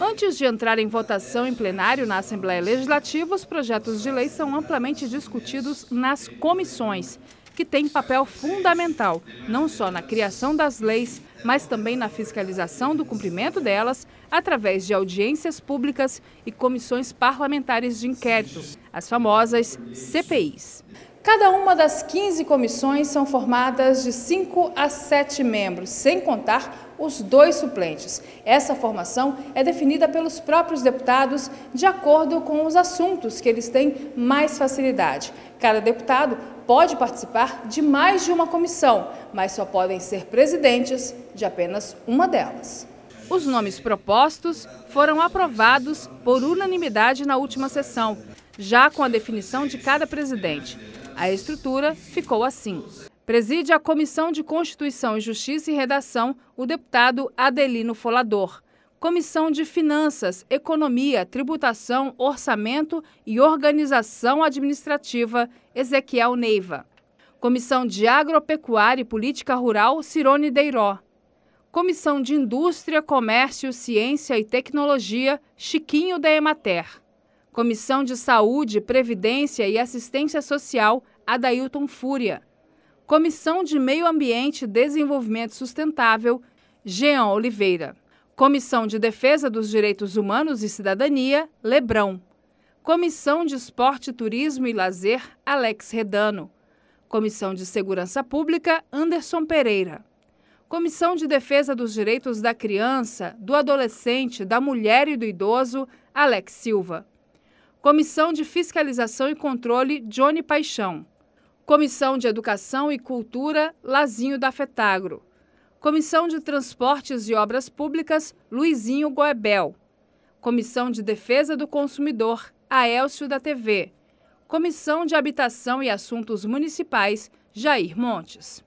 Antes de entrar em votação em plenário na Assembleia Legislativa, os projetos de lei são amplamente discutidos nas comissões, que têm papel fundamental, não só na criação das leis, mas também na fiscalização do cumprimento delas, através de audiências públicas e comissões parlamentares de inquérito, as famosas CPIs. Cada uma das 15 comissões são formadas de 5 a 7 membros, sem contar os dois suplentes. Essa formação é definida pelos próprios deputados de acordo com os assuntos que eles têm mais facilidade. Cada deputado pode participar de mais de uma comissão, mas só podem ser presidentes de apenas uma delas. Os nomes propostos foram aprovados por unanimidade na última sessão, já com a definição de cada presidente. A estrutura ficou assim. Preside a Comissão de Constituição e Justiça e Redação o deputado Adelino Folador. Comissão de Finanças, Economia, Tributação, Orçamento e Organização Administrativa, Ezequiel Neiva. Comissão de Agropecuária e Política Rural, Cirone Deiró. Comissão de Indústria, Comércio, Ciência e Tecnologia, Chiquinho da Emater. Comissão de Saúde, Previdência e Assistência Social, Adailton Fúria. Comissão de Meio Ambiente e Desenvolvimento Sustentável, Jean Oliveira. Comissão de Defesa dos Direitos Humanos e Cidadania, Lebrão. Comissão de Esporte, Turismo e Lazer, Alex Redano. Comissão de Segurança Pública, Anderson Pereira. Comissão de Defesa dos Direitos da Criança, do Adolescente, da Mulher e do Idoso, Alex Silva. Comissão de Fiscalização e Controle Johnny Paixão, Comissão de Educação e Cultura Lazinho da Fetagro, Comissão de Transportes e Obras Públicas Luizinho Goebel, Comissão de Defesa do Consumidor Aélcio da TV, Comissão de Habitação e Assuntos Municipais Jair Montes.